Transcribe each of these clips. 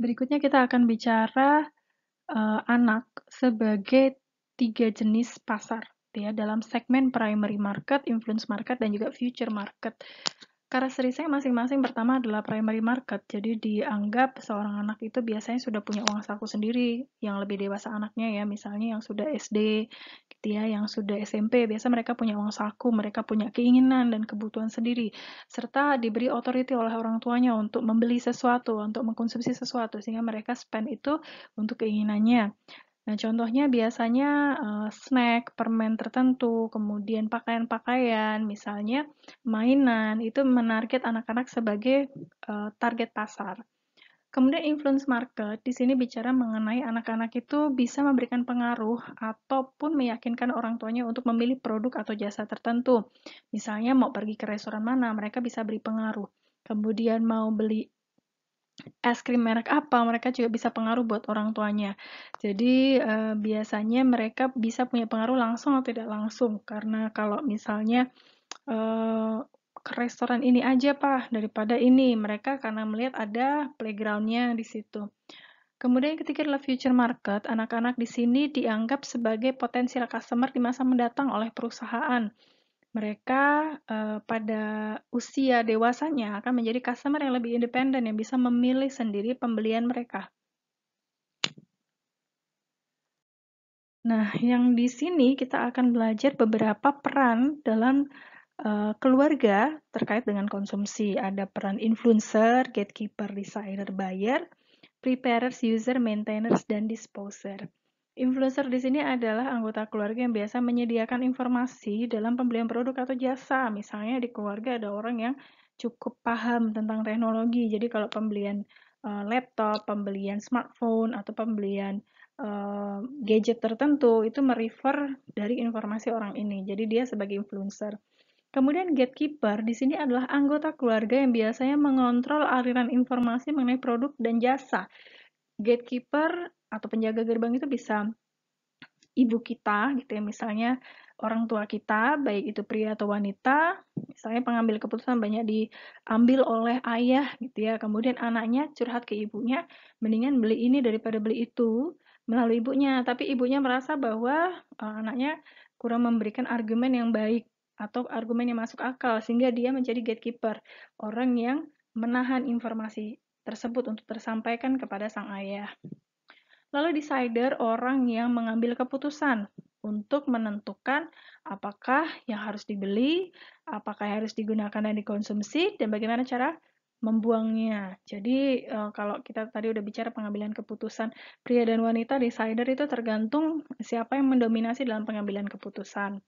Berikutnya kita akan bicara uh, anak sebagai tiga jenis pasar ya dalam segmen primary market, influence market dan juga future market. Karakteristiknya masing-masing pertama adalah primary market. Jadi dianggap seorang anak itu biasanya sudah punya uang saku sendiri yang lebih dewasa anaknya ya, misalnya yang sudah SD, dia yang sudah SMP, biasa mereka punya uang saku, mereka punya keinginan dan kebutuhan sendiri, serta diberi authority oleh orang tuanya untuk membeli sesuatu, untuk mengkonsumsi sesuatu, sehingga mereka spend itu untuk keinginannya. Nah, contohnya biasanya uh, snack, permen tertentu, kemudian pakaian-pakaian, misalnya mainan, itu menarget anak-anak sebagai uh, target pasar. Kemudian influence market di sini bicara mengenai anak-anak itu bisa memberikan pengaruh ataupun meyakinkan orang tuanya untuk memilih produk atau jasa tertentu. Misalnya mau pergi ke restoran mana, mereka bisa beri pengaruh. Kemudian mau beli es krim merek apa, mereka juga bisa pengaruh buat orang tuanya. Jadi eh, biasanya mereka bisa punya pengaruh langsung atau tidak langsung karena kalau misalnya eh, ke restoran ini aja pak daripada ini mereka karena melihat ada playgroundnya di situ kemudian ketika ketiga adalah future market anak-anak di sini dianggap sebagai potensial customer di masa mendatang oleh perusahaan mereka eh, pada usia dewasanya akan menjadi customer yang lebih independen yang bisa memilih sendiri pembelian mereka Nah, yang di sini kita akan belajar beberapa peran dalam Eh, keluarga terkait dengan konsumsi ada peran influencer, gatekeeper, designer, buyer, preparers, user, maintainers, dan disposer. Influencer di sini adalah anggota keluarga yang biasa menyediakan informasi dalam pembelian produk atau jasa. Misalnya di keluarga ada orang yang cukup paham tentang teknologi. Jadi kalau pembelian eh, laptop, pembelian smartphone, atau pembelian eh, gadget tertentu itu merefer dari informasi orang ini. Jadi dia sebagai influencer. Kemudian gatekeeper di sini adalah anggota keluarga yang biasanya mengontrol aliran informasi mengenai produk dan jasa. Gatekeeper atau penjaga gerbang itu bisa ibu kita gitu ya misalnya orang tua kita baik itu pria atau wanita misalnya pengambil keputusan banyak diambil oleh ayah gitu ya kemudian anaknya curhat ke ibunya mendingan beli ini daripada beli itu melalui ibunya tapi ibunya merasa bahwa uh, anaknya kurang memberikan argumen yang baik atau argumen yang masuk akal sehingga dia menjadi gatekeeper, orang yang menahan informasi tersebut untuk tersampaikan kepada sang ayah. Lalu decider orang yang mengambil keputusan untuk menentukan apakah yang harus dibeli, apakah yang harus digunakan dan dikonsumsi dan bagaimana cara membuangnya. Jadi eh, kalau kita tadi udah bicara pengambilan keputusan pria dan wanita, decider itu tergantung siapa yang mendominasi dalam pengambilan keputusan.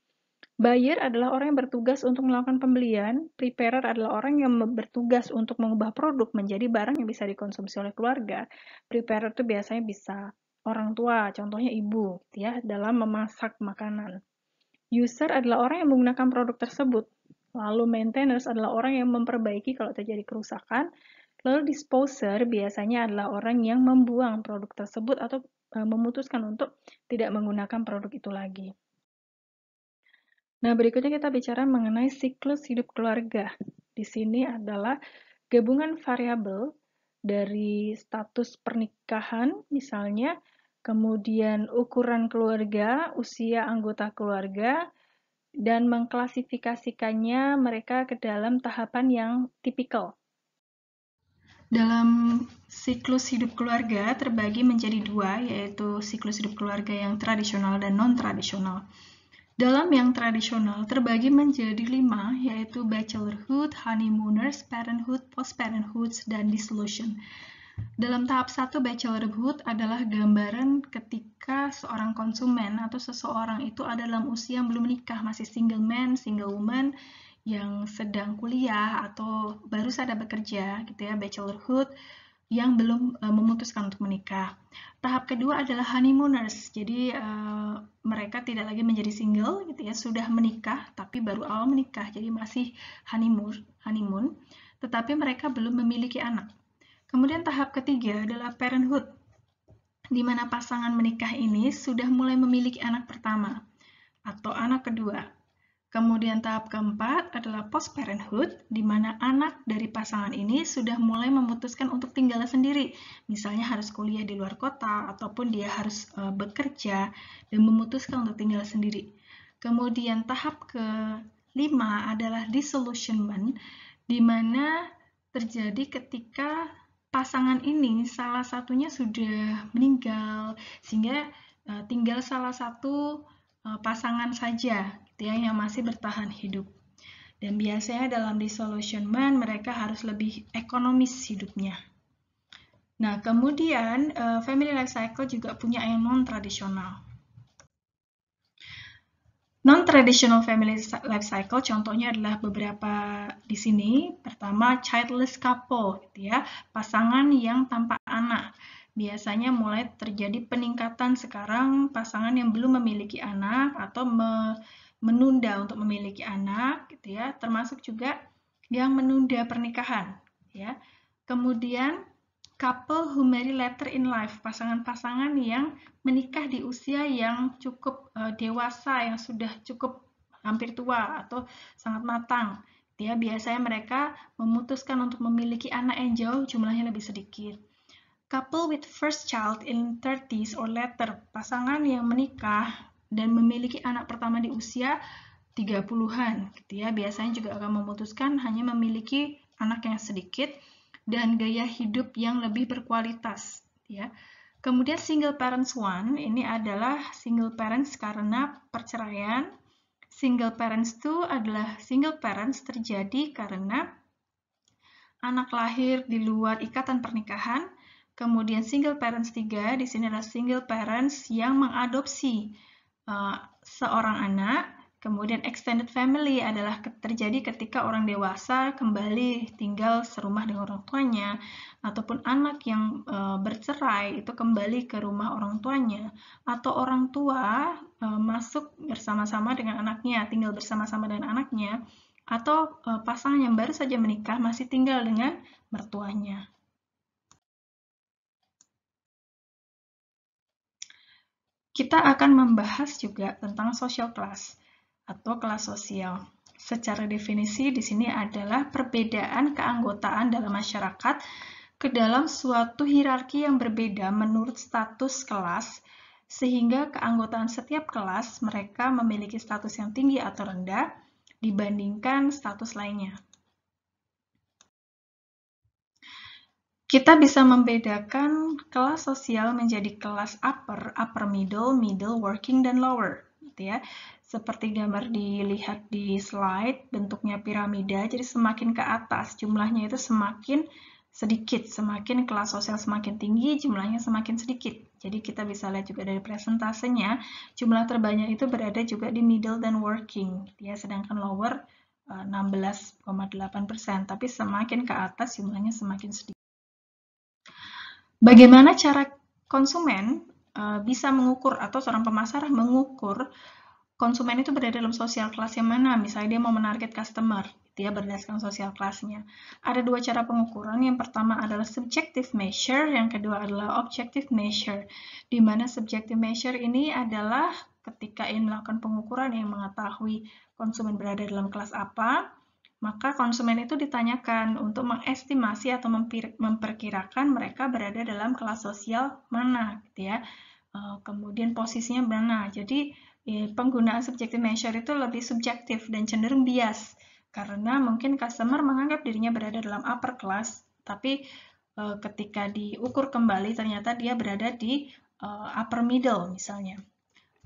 Buyer adalah orang yang bertugas untuk melakukan pembelian, preparer adalah orang yang bertugas untuk mengubah produk menjadi barang yang bisa dikonsumsi oleh keluarga. Preparer itu biasanya bisa orang tua, contohnya ibu, gitu ya, dalam memasak makanan. User adalah orang yang menggunakan produk tersebut. Lalu maintainers adalah orang yang memperbaiki kalau terjadi kerusakan. Lalu disposer biasanya adalah orang yang membuang produk tersebut atau eh, memutuskan untuk tidak menggunakan produk itu lagi. Nah, berikutnya kita bicara mengenai siklus hidup keluarga. Di sini adalah gabungan variabel dari status pernikahan misalnya, kemudian ukuran keluarga, usia anggota keluarga, dan mengklasifikasikannya mereka ke dalam tahapan yang tipikal. Dalam siklus hidup keluarga terbagi menjadi dua, yaitu siklus hidup keluarga yang tradisional dan non-tradisional. Dalam yang tradisional terbagi menjadi lima, yaitu bachelorhood, honeymooners, parenthood, postparenthood, dan dissolution. Dalam tahap satu bachelorhood adalah gambaran ketika seorang konsumen atau seseorang itu ada dalam usia yang belum menikah, masih single man, single woman, yang sedang kuliah atau baru saja bekerja gitu ya, bachelorhood, yang belum uh, memutuskan untuk menikah. Tahap kedua adalah honeymooners. Jadi uh, mereka tidak lagi menjadi single gitu ya, sudah menikah tapi baru awal menikah. Jadi masih honeymoon, honeymoon, tetapi mereka belum memiliki anak. Kemudian tahap ketiga adalah parenthood. Di mana pasangan menikah ini sudah mulai memiliki anak pertama atau anak kedua Kemudian tahap keempat adalah post parenthood, di mana anak dari pasangan ini sudah mulai memutuskan untuk tinggal sendiri. Misalnya harus kuliah di luar kota, ataupun dia harus eh, bekerja, dan memutuskan untuk tinggal sendiri. Kemudian tahap kelima adalah disillusionment, di mana terjadi ketika pasangan ini salah satunya sudah meninggal, sehingga eh, tinggal salah satu eh, pasangan saja tiang yang masih bertahan hidup. Dan biasanya dalam dissolution man mereka harus lebih ekonomis hidupnya. Nah, kemudian eh, family life cycle juga punya yang non-tradisional. Non-traditional family life cycle contohnya adalah beberapa di sini. Pertama, childless couple, gitu ya, pasangan yang tanpa anak. Biasanya mulai terjadi peningkatan sekarang pasangan yang belum memiliki anak atau me menunda untuk memiliki anak gitu ya termasuk juga yang menunda pernikahan ya kemudian couple who marry later in life pasangan-pasangan yang menikah di usia yang cukup uh, dewasa yang sudah cukup hampir tua atau sangat matang gitu ya biasanya mereka memutuskan untuk memiliki anak yang jauh jumlahnya lebih sedikit couple with first child in 30s or later pasangan yang menikah dan memiliki anak pertama di usia 30-an gitu ya, biasanya juga akan memutuskan hanya memiliki anak yang sedikit dan gaya hidup yang lebih berkualitas gitu ya. Kemudian single parents one ini adalah single parents karena perceraian. Single parents two adalah single parents terjadi karena anak lahir di luar ikatan pernikahan. Kemudian single parents tiga di sini adalah single parents yang mengadopsi Eh, seorang anak, kemudian extended family adalah terjadi ketika orang dewasa kembali tinggal serumah dengan orang tuanya, ataupun anak yang e, bercerai itu kembali ke rumah orang tuanya, atau orang tua e, masuk bersama-sama dengan anaknya, tinggal bersama-sama dengan anaknya, atau e, pasangan yang baru saja menikah masih tinggal dengan mertuanya. Kita akan membahas juga tentang social class atau kelas sosial. Secara definisi di sini adalah perbedaan keanggotaan dalam masyarakat ke dalam suatu hierarki yang berbeda menurut status kelas sehingga keanggotaan setiap kelas mereka memiliki status yang tinggi atau rendah dibandingkan status lainnya. Kita bisa membedakan kelas sosial menjadi kelas upper, upper middle, middle, working, dan lower. Gitu ya. Seperti gambar dilihat di slide, bentuknya piramida, jadi semakin ke atas jumlahnya itu semakin sedikit. Semakin kelas sosial semakin tinggi, jumlahnya semakin sedikit. Jadi kita bisa lihat juga dari presentasenya, jumlah terbanyak itu berada juga di middle dan working. Gitu ya, sedangkan lower 16,8%, eh, tapi semakin ke atas jumlahnya semakin sedikit. Bagaimana cara konsumen eh, bisa mengukur atau seorang pemasar mengukur konsumen itu berada dalam sosial kelas yang mana? Misalnya dia mau menarget customer, dia berdasarkan sosial kelasnya. Ada dua cara pengukuran. Yang pertama adalah subjective measure, yang kedua adalah objective measure. Di mana subjective measure ini adalah ketika ingin melakukan pengukuran yang mengetahui konsumen berada dalam kelas apa, maka konsumen itu ditanyakan untuk mengestimasi atau memperkirakan mereka berada dalam kelas sosial mana, gitu ya. Eh, kemudian posisinya mana. Jadi eh, penggunaan subjective measure itu lebih subjektif dan cenderung bias karena mungkin customer menganggap dirinya berada dalam upper class, tapi eh, ketika diukur kembali ternyata dia berada di upper middle misalnya.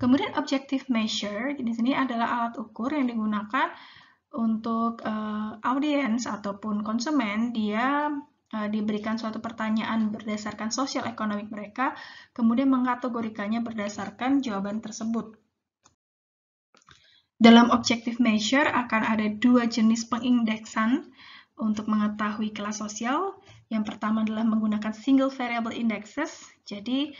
Kemudian objective measure di sini adalah alat ukur yang digunakan untuk uh, audiens ataupun konsumen dia uh, diberikan suatu pertanyaan berdasarkan sosial ekonomi mereka, kemudian mengkategorikannya berdasarkan jawaban tersebut. Dalam objective measure akan ada dua jenis pengindeksan untuk mengetahui kelas sosial. Yang pertama adalah menggunakan single variable indexes. Jadi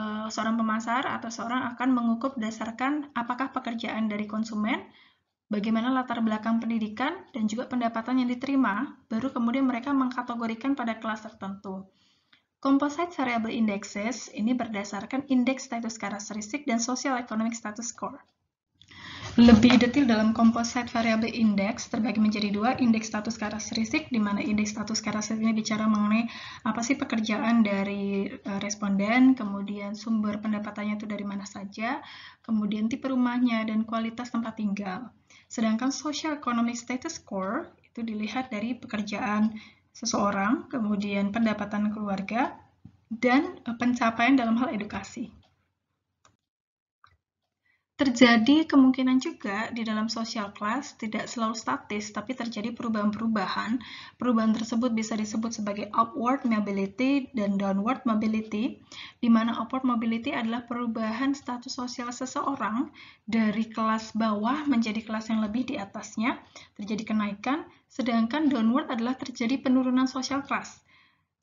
eh, seorang pemasar atau seorang akan mengukur berdasarkan apakah pekerjaan dari konsumen bagaimana latar belakang pendidikan dan juga pendapatan yang diterima, baru kemudian mereka mengkategorikan pada kelas tertentu. Composite Variable Indexes ini berdasarkan indeks status karakteristik dan social economic status score. Lebih detail dalam komposit variabel indeks terbagi menjadi dua, indeks status karakteristik, di mana indeks status karakteristiknya bicara mengenai apa sih pekerjaan dari eh, responden, kemudian sumber pendapatannya itu dari mana saja, kemudian tipe rumahnya, dan kualitas tempat tinggal. Sedangkan social economic status score itu dilihat dari pekerjaan seseorang, kemudian pendapatan keluarga, dan eh, pencapaian dalam hal edukasi. Terjadi kemungkinan juga di dalam social class tidak selalu statis, tapi terjadi perubahan-perubahan. Perubahan tersebut bisa disebut sebagai upward mobility dan downward mobility, di mana upward mobility adalah perubahan status sosial seseorang dari kelas bawah menjadi kelas yang lebih di atasnya, terjadi kenaikan, sedangkan downward adalah terjadi penurunan social class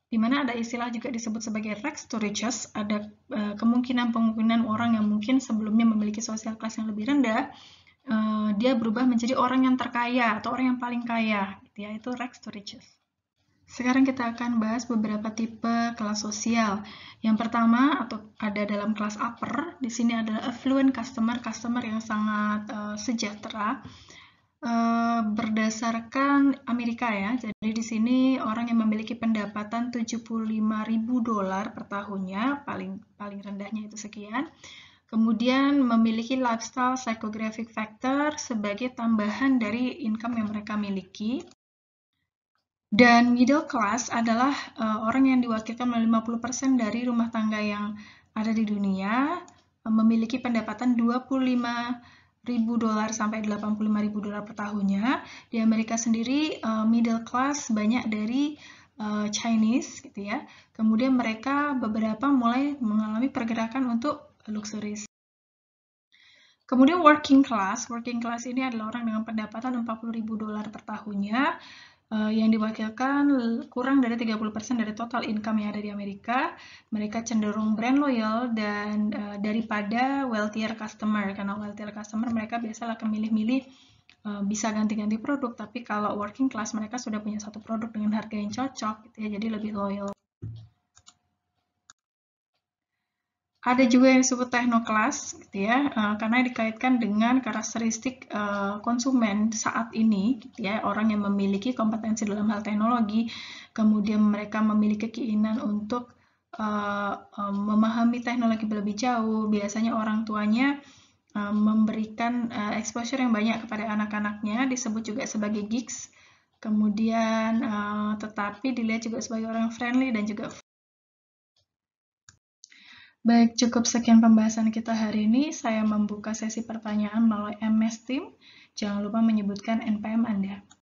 di mana ada istilah juga disebut sebagai rex to riches, ada eh, kemungkinan-kemungkinan orang yang mungkin sebelumnya memiliki sosial kelas yang lebih rendah, eh, dia berubah menjadi orang yang terkaya atau orang yang paling kaya, gitu ya, itu to riches. Sekarang kita akan bahas beberapa tipe kelas sosial. Yang pertama atau ada dalam kelas upper, di sini adalah affluent customer, customer yang sangat uh, sejahtera. Eh, berdasarkan Amerika ya. Jadi di sini orang yang memiliki pendapatan 75.000 dolar per tahunnya paling paling rendahnya itu sekian. Kemudian memiliki lifestyle psychographic factor sebagai tambahan dari income yang mereka miliki. Dan middle class adalah uh, orang yang diwakilkan oleh 50% dari rumah tangga yang ada di dunia, eh, memiliki pendapatan 25 ribu dolar sampai 85 ribu dolar per tahunnya. Di Amerika sendiri uh, middle class banyak dari uh, Chinese gitu ya. Kemudian mereka beberapa mulai mengalami pergerakan untuk luxuries. Kemudian working class, working class ini adalah orang dengan pendapatan 40.000 dolar per tahunnya Eh, yang diwakilkan kurang dari 30% dari total income yang ada di Amerika. Mereka cenderung brand loyal dan uh, daripada wealthier customer karena wealthier customer mereka biasa akan milih-milih eh, bisa ganti-ganti produk, tapi kalau working class mereka sudah punya satu produk dengan harga yang cocok gitu ya, jadi lebih loyal. Ada juga yang disebut teknoklas, gitu ya, eh, karena dikaitkan dengan karakteristik eh, konsumen saat ini, gitu ya, orang yang memiliki kompetensi dalam hal teknologi, kemudian mereka memiliki keinginan untuk eh, memahami teknologi lebih jauh. Biasanya orang tuanya memberikan exposure yang banyak kepada anak-anaknya, disebut juga sebagai geeks kemudian tetapi dilihat juga sebagai orang friendly dan juga Baik, cukup sekian pembahasan kita hari ini. Saya membuka sesi pertanyaan melalui MS Team. Jangan lupa menyebutkan NPM Anda.